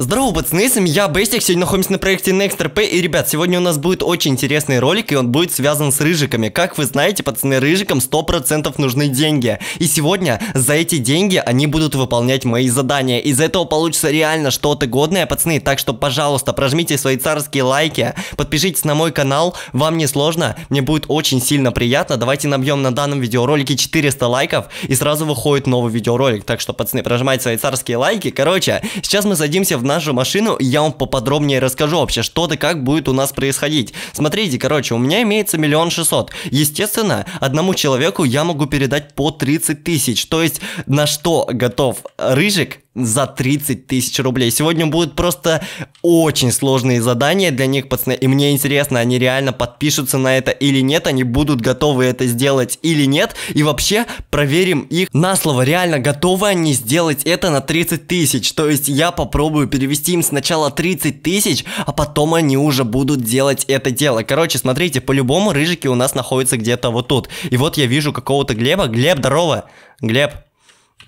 Здорово, пацаны, с вами я, Бестик, сегодня находимся на проекте NextRP, и, ребят, сегодня у нас будет очень интересный ролик, и он будет связан с рыжиками. Как вы знаете, пацаны, рыжикам 100% нужны деньги, и сегодня за эти деньги они будут выполнять мои задания. Из этого получится реально что-то годное, пацаны, так что, пожалуйста, прожмите свои царские лайки, подпишитесь на мой канал, вам не сложно, мне будет очень сильно приятно. Давайте набьем на данном видеоролике 400 лайков, и сразу выходит новый видеоролик, так что, пацаны, прожимайте свои царские лайки. Короче, сейчас мы садимся в нашу машину, я вам поподробнее расскажу вообще, что да как будет у нас происходить. Смотрите, короче, у меня имеется миллион шестьсот. Естественно, одному человеку я могу передать по 30 тысяч, то есть на что готов Рыжик за 30 тысяч рублей. Сегодня будут просто очень сложные задания для них, пацаны. И мне интересно, они реально подпишутся на это или нет, они будут готовы это сделать или нет. И вообще проверим их на слово, реально готовы они сделать это на 30 тысяч. То есть я попробую перевести им сначала 30 тысяч, а потом они уже будут делать это дело. Короче, смотрите, по-любому рыжики у нас находятся где-то вот тут. И вот я вижу какого-то Глеба. Глеб, здорово! Глеб,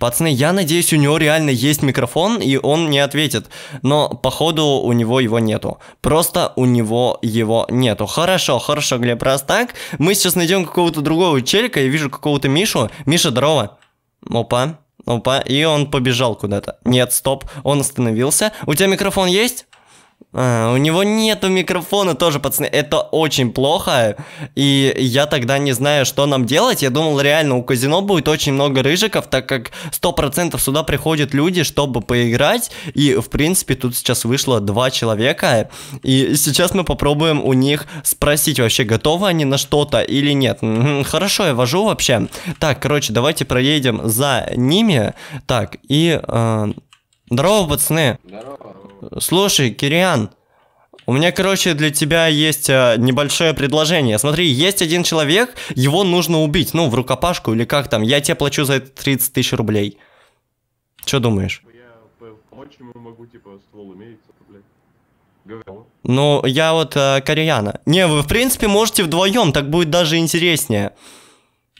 Пацаны, я надеюсь, у него реально есть микрофон, и он не ответит. Но, походу, у него его нету. Просто у него его нету. Хорошо, хорошо, Глеб, раз так, мы сейчас найдем какого-то другого челика. Я вижу какого-то Мишу. Миша, здорово. Опа, опа. И он побежал куда-то. Нет, стоп, он остановился. У тебя микрофон есть? А, у него нету микрофона тоже, пацаны. Это очень плохо. И я тогда не знаю, что нам делать. Я думал, реально, у казино будет очень много рыжиков, так как 100% сюда приходят люди, чтобы поиграть. И, в принципе, тут сейчас вышло два человека. И сейчас мы попробуем у них спросить вообще, готовы они на что-то или нет. Хорошо, я вожу вообще. Так, короче, давайте проедем за ними. Так, и... Э, здорово, пацаны. Здорово. Слушай, Кириан, у меня, короче, для тебя есть э, небольшое предложение. Смотри, есть один человек, его нужно убить, ну, в рукопашку или как там. Я тебе плачу за это 30 тысяч рублей. Что думаешь? Типа, ну, я вот э, кореяна. Не, вы в принципе можете вдвоем, так будет даже интереснее.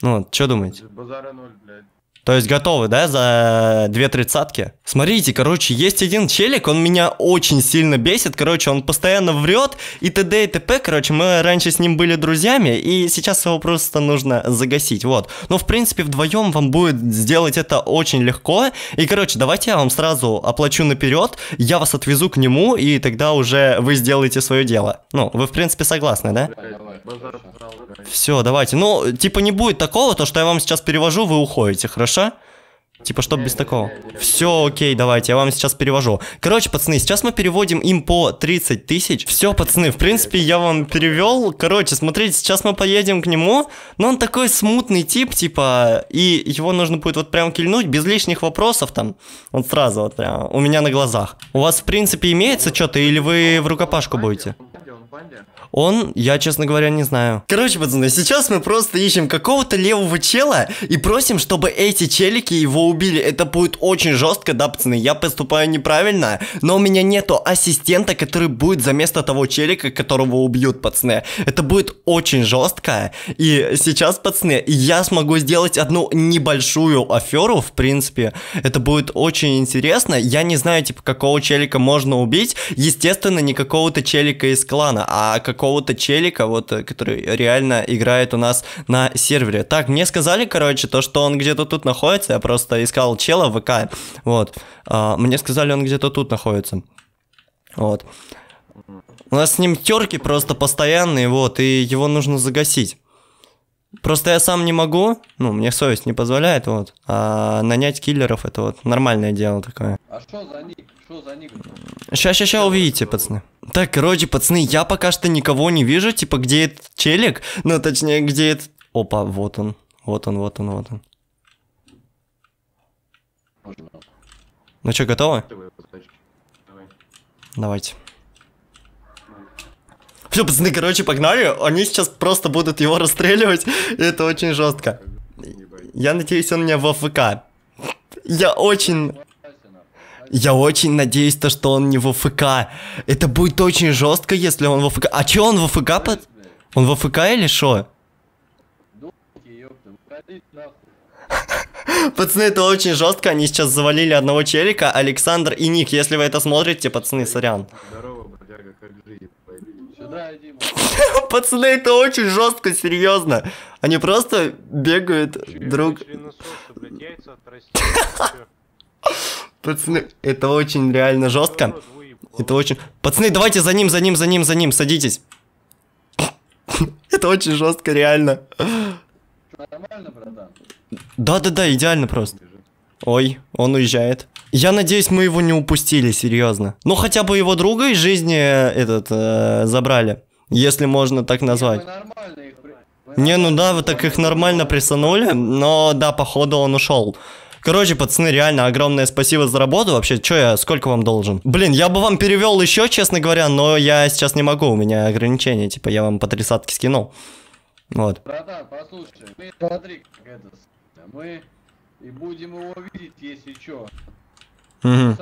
Ну, вот, что думаете? Базара ноль, блядь. То есть готовы, да, за две тридцатки? Смотрите, короче, есть один челик, он меня очень сильно бесит, короче, он постоянно врет, и т.д. и т.п. Короче, мы раньше с ним были друзьями, и сейчас его просто нужно загасить, вот. Но, ну, в принципе, вдвоем вам будет сделать это очень легко, и, короче, давайте я вам сразу оплачу наперед, я вас отвезу к нему, и тогда уже вы сделаете свое дело. Ну, вы, в принципе, согласны, да? Все, давайте. Ну, типа не будет такого, то, что я вам сейчас перевожу, вы уходите, хорошо? лучше. Типа, чтоб без такого. Все, окей, давайте, я вам сейчас перевожу. Короче, пацаны, сейчас мы переводим им по 30 тысяч. Все, пацаны, в принципе, я вам перевел. Короче, смотрите, сейчас мы поедем к нему. Но он такой смутный тип, типа, и его нужно будет вот прям кильнуть, без лишних вопросов там. Он сразу вот прям, у меня на глазах. У вас, в принципе, имеется что-то, или вы в рукопашку будете? он, я, честно говоря, не знаю. Короче, пацаны, сейчас мы просто ищем какого-то левого чела и просим, чтобы эти челики его убили. Это будет очень жестко, да, пацаны? Я поступаю неправильно, но у меня нету ассистента, который будет за место того челика, которого убьют, пацаны. Это будет очень жестко. И сейчас, пацаны, я смогу сделать одну небольшую аферу, в принципе. Это будет очень интересно. Я не знаю, типа, какого челика можно убить. Естественно, не какого-то челика из клана, а как какого-то челика, вот, э, который реально играет у нас на сервере. Так, мне сказали, короче, то, что он где-то тут находится, я просто искал чела в ВК, вот. А, мне сказали, он где-то тут находится. Вот. У нас с ним терки просто постоянные, вот, и его нужно загасить. Просто я сам не могу, ну, мне совесть не позволяет, вот. А нанять киллеров это вот нормальное дело такое. А что за ник? Что за ник? Сейчас, сейчас, сейчас увидите, пацаны. Так, короче, пацаны, я пока что никого не вижу, типа, где этот челик? Ну, точнее, где этот... Опа, вот он. Вот он, вот он, вот он. Ну что, готовы? Давайте. Все, пацаны, короче, погнали. Они сейчас просто будут его расстреливать. Это очень жестко. Я надеюсь, он меня в АФК. Я очень... Я очень надеюсь, то, что он не в ФК. Это будет очень жестко, если он в ФК. А че он в ФК под... Он в ФК или что? Ну пацаны, это очень жестко, они сейчас завалили одного челика, Александр и Ник. Если вы это смотрите, пацаны, сорян. Пацаны, это очень жестко, серьезно. Они просто бегают друг... Пацаны, это очень реально жестко. Это очень... Пацаны, давайте за ним, за ним, за ним, за ним, садитесь. Это очень жестко, реально. Нормально, братан? Да-да-да, идеально просто. Ой, он уезжает. Я надеюсь, мы его не упустили, серьезно. Ну, хотя бы его друга из жизни э, этот э, забрали. Если можно так назвать. Не, ну да, вы так их нормально присанули, но да, походу он ушел. Короче, пацаны, реально огромное спасибо за работу. Вообще, что я, сколько вам должен? Блин, я бы вам перевел еще, честно говоря, но я сейчас не могу, у меня ограничения. Типа, я вам по тридцатке скинул. Вот. Братан, послушай, мы, смотри, как это, мы и будем его видеть, если что. Угу.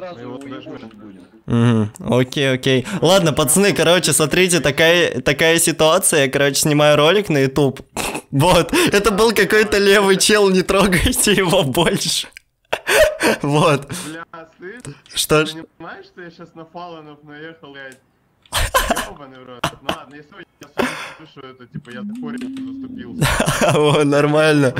Угу. Окей, окей. Ладно, пацаны, короче, смотрите, такая, такая ситуация. Я, короче, снимаю ролик на YouTube. Вот. Это был какой-то левый чел, не трогайте его больше. Вот. Бля, ты что ж? Понимаешь, что я сейчас на фаланов наехал, я... Ёбаный рот. Ну ладно, если я слышу это, типа, я за заступился. О, нормально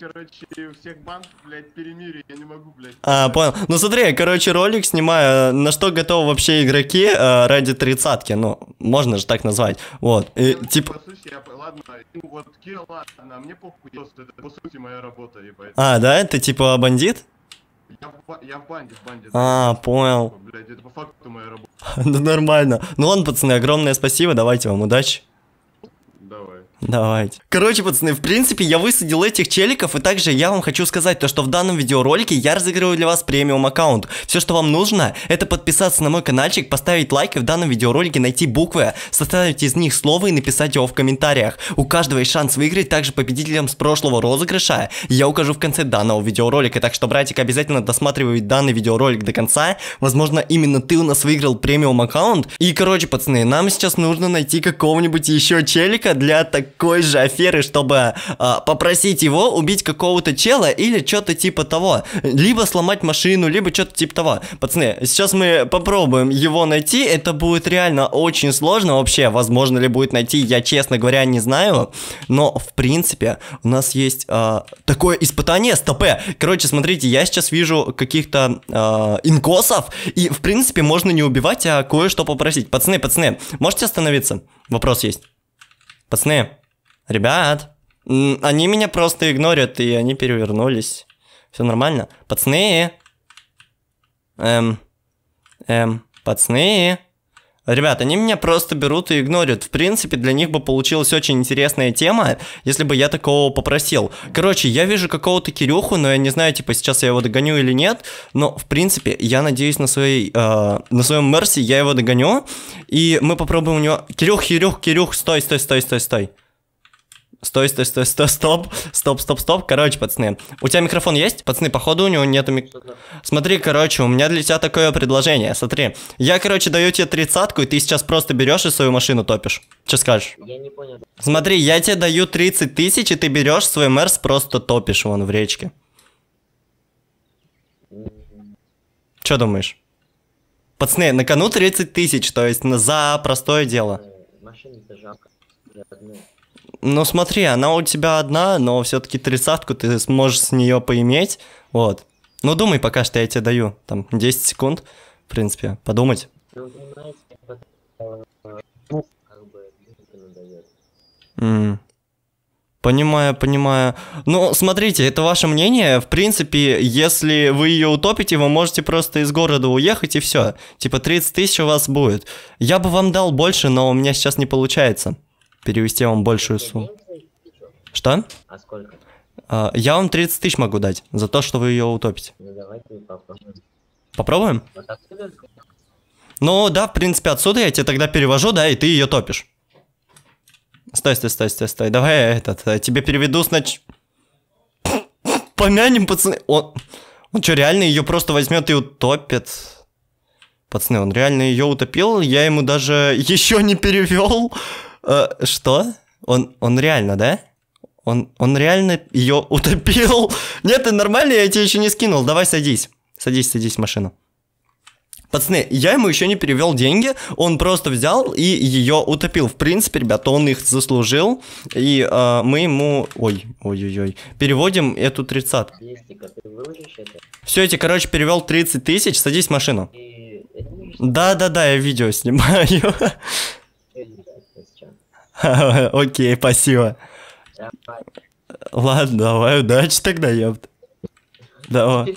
короче, всех банков, блядь, перемирие, я не могу, блядь. А, понял. Ну смотри, короче, ролик снимаю, на что готовы вообще игроки э, ради тридцатки, ну, можно же так назвать, вот. И, я, типа... По сути, я, ладно, ну, вот, Кира, ладно, а мне похуй, просто это, по сути, моя работа, ебать. А, да? Ты типа бандит? Я в, я в банде, в банде. А, понял. Типа, блядь, это по факту моя работа. Да ну, нормально. Ну ладно, пацаны, огромное спасибо, давайте вам удачи. Давайте. Короче, пацаны, в принципе, я высадил этих челиков, и также я вам хочу сказать то, что в данном видеоролике я разыгрываю для вас премиум аккаунт. Все, что вам нужно, это подписаться на мой каналчик, поставить лайк и в данном видеоролике найти буквы, составить из них слово и написать его в комментариях. У каждого есть шанс выиграть, также победителям с прошлого розыгрыша я укажу в конце данного видеоролика, так что, братик, обязательно досматривай данный видеоролик до конца, возможно, именно ты у нас выиграл премиум аккаунт. И, короче, пацаны, нам сейчас нужно найти какого-нибудь еще челика для так такой же аферы, чтобы э, попросить его убить какого-то чела или что-то типа того. Либо сломать машину, либо что-то типа того. Пацаны, сейчас мы попробуем его найти. Это будет реально очень сложно вообще. Возможно ли будет найти, я, честно говоря, не знаю. Но, в принципе, у нас есть э, такое испытание с ТП. Короче, смотрите, я сейчас вижу каких-то э, инкосов. И, в принципе, можно не убивать, а кое-что попросить. Пацаны, пацаны, можете остановиться? Вопрос есть. Пацаны, ребят, они меня просто игнорят, и они перевернулись. Все нормально. Пацаны. Эм. Эм. Пацаны. Ребят, они меня просто берут и игнорят. В принципе, для них бы получилась очень интересная тема, если бы я такого попросил. Короче, я вижу какого-то Кирюху, но я не знаю, типа, сейчас я его догоню или нет. Но, в принципе, я надеюсь на, своей, э, на своем Мерси я его догоню. И мы попробуем у него... Кирюх, Кирюх, Кирюх, стой, стой, стой, стой, стой. Стой, стой, стой, стой, стоп, стоп, стоп, стоп. Короче, пацаны, у тебя микрофон есть? Пацаны, походу у него нету микрофона. Смотри, короче, у меня для тебя такое предложение, смотри. Я, короче, даю тебе тридцатку, и ты сейчас просто берешь и свою машину топишь. Что скажешь? Я не понял. Смотри, я тебе даю 30 тысяч, и ты берешь свой Мерс, просто топишь вон в речке. Что думаешь? Пацаны, на кону 30 тысяч, то есть на за простое дело. Э, машина-то жалко. Ну, ну смотри, она у тебя одна, но все-таки тридцатку ты сможешь с нее поиметь. Вот. Ну думай пока что я тебе даю. Там 10 секунд, в принципе, подумать. Mm. Понимаю, понимаю. Ну, смотрите, это ваше мнение. В принципе, если вы ее утопите, вы можете просто из города уехать и все. Типа 30 тысяч у вас будет. Я бы вам дал больше, но у меня сейчас не получается перевести вам большую сумму. Что? А сколько? А, я вам 30 тысяч могу дать за то, что вы ее утопите. Ну, давайте попробуем. Попробуем? Ну да, в принципе, отсюда я тебе тогда перевожу, да, и ты ее топишь. Стой, стой, стой, стой, стой. Давай этот, я тебе переведу значит. Помянем, пацаны. Он, он что, реально ее просто возьмет и утопит? Пацаны, он реально ее утопил, я ему даже еще не перевел. Э, что? Он, он реально, да? Он, он реально ее утопил. Нет, ты нормально, я тебе еще не скинул. Давай садись. Садись, садись в машину. Пацаны, я ему еще не перевел деньги, он просто взял и ее утопил. В принципе, ребята, он их заслужил, и э, мы ему... Ой, ой-ой-ой. Переводим эту тридцатку. Все, эти, короче, перевел 30 тысяч, садись в машину. Да-да-да, я видео снимаю. Окей, спасибо. Ладно, давай, удачи тогда, ёпт. Давай.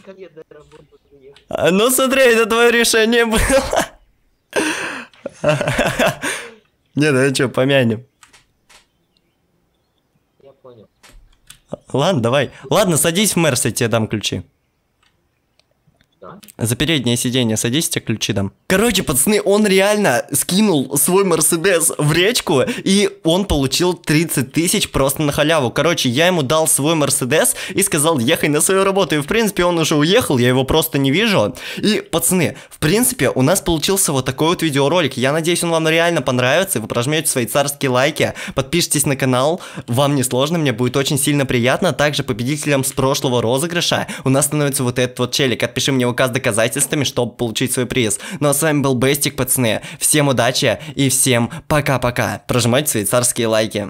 Ну смотри, это твое решение было. Не, давай ну что, помянем. Я понял. Ладно, давай. Ладно, садись в мерс я тебе дам ключи. За переднее сиденье садись, ключи дам. Короче, пацаны, он реально скинул свой Мерседес в речку, и он получил 30 тысяч просто на халяву. Короче, я ему дал свой Мерседес и сказал, ехай на свою работу. И, в принципе, он уже уехал, я его просто не вижу. И, пацаны, в принципе, у нас получился вот такой вот видеоролик. Я надеюсь, он вам реально понравится, и вы прожмете свои царские лайки, подпишитесь на канал, вам не сложно, мне будет очень сильно приятно. Также победителям с прошлого розыгрыша у нас становится вот этот вот челик. Отпиши мне его с доказательствами, чтобы получить свой приз. Ну а с вами был Бестик, пацаны. Всем удачи и всем пока-пока. Прожимайте свои царские лайки.